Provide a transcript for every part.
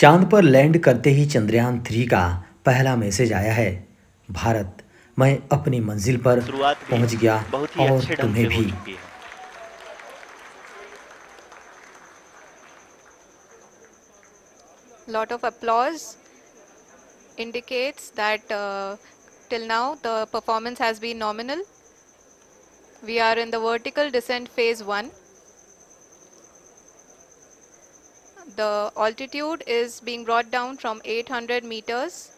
चांद पर लैंड करते ही चंद्रयान थ्री का पहला मैसेज आया है भारत मैं अपनी मंजिल पर पहुंच गया और तुम्हें भी lot of applause indicates that till now the performance has been nominal we are in the vertical descent phase one the altitude is being brought down from 800 meters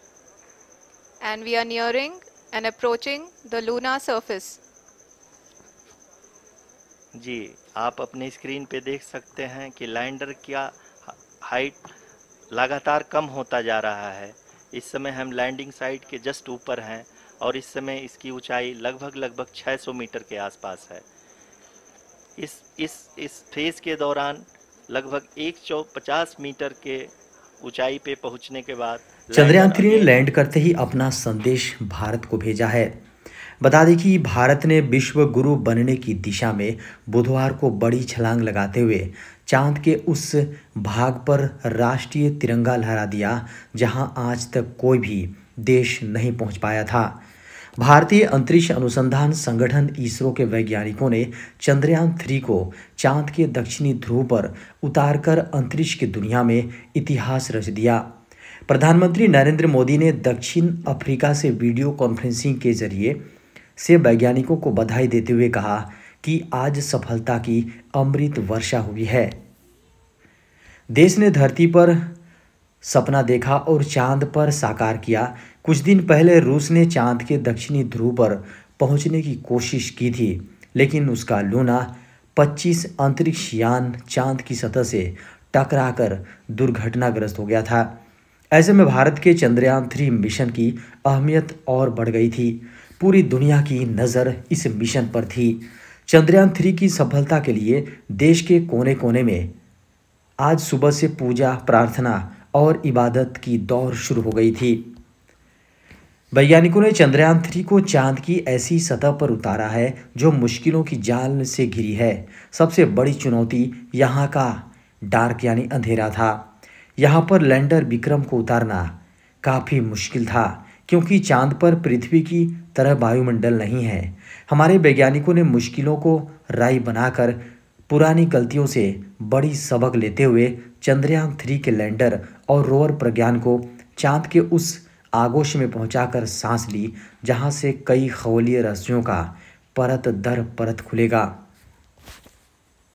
and we are nearing and approaching the lunar surface. जी आप अपनी screen पे देख सकते हैं कि lander का height लगातार कम होता जा रहा है इस समय हम लैंडिंग साइट के जस्ट ऊपर हैं और इस समय इसकी ऊंचाई लगभग लगभग 600 मीटर के आसपास है इस इस इस फेज़ के दौरान लगभग 150 मीटर के ऊंचाई पे पहुंचने के बाद चंद्रयान थ्री ने लैंड करते ही अपना संदेश भारत को भेजा है बता दें कि भारत ने विश्व गुरु बनने की दिशा में बुधवार को बड़ी छलांग लगाते हुए चांद के उस भाग पर राष्ट्रीय तिरंगा लहरा दिया जहां आज तक कोई भी देश नहीं पहुंच पाया था भारतीय अंतरिक्ष अनुसंधान संगठन इसरो के वैज्ञानिकों ने चंद्रयान थ्री को चांद के दक्षिणी ध्रुव पर उतारकर अंतरिक्ष की दुनिया में इतिहास रच दिया प्रधानमंत्री नरेंद्र मोदी ने दक्षिण अफ्रीका से वीडियो कॉन्फ्रेंसिंग के जरिए से वैज्ञानिकों को बधाई देते हुए कहा कि आज सफलता की अमृत वर्षा हुई है देश ने धरती पर सपना देखा और चांद पर साकार किया कुछ दिन पहले रूस ने चांद के दक्षिणी ध्रुव पर पहुंचने की कोशिश की थी लेकिन उसका लूना 25 अंतरिक्ष यान चांद की सतह से टकराकर दुर्घटनाग्रस्त हो गया था ऐसे में भारत के चंद्रयान थ्री मिशन की अहमियत और बढ़ गई थी पूरी दुनिया की नज़र इस मिशन पर थी चंद्रयान थ्री की सफलता के लिए देश के कोने कोने में आज सुबह से पूजा प्रार्थना और इबादत की दौर शुरू हो गई थी वैज्ञानिकों ने चंद्रयान थ्री को चांद की ऐसी सतह पर उतारा है जो मुश्किलों की जाल से घिरी है सबसे बड़ी चुनौती यहाँ का डार्क यानी अंधेरा था यहाँ पर लैंडर विक्रम को उतारना काफ़ी मुश्किल था क्योंकि चांद पर पृथ्वी की तरह वायुमंडल नहीं है हमारे वैज्ञानिकों ने मुश्किलों को राय बनाकर पुरानी गलतियों से बड़ी सबक लेते हुए चंद्रयान थ्री के लैंडर और रोवर प्रज्ञान को चांद के उस आगोश में पहुंचाकर सांस ली जहां से कई खगोलीय रहस्यों का परत दर परत खुलेगा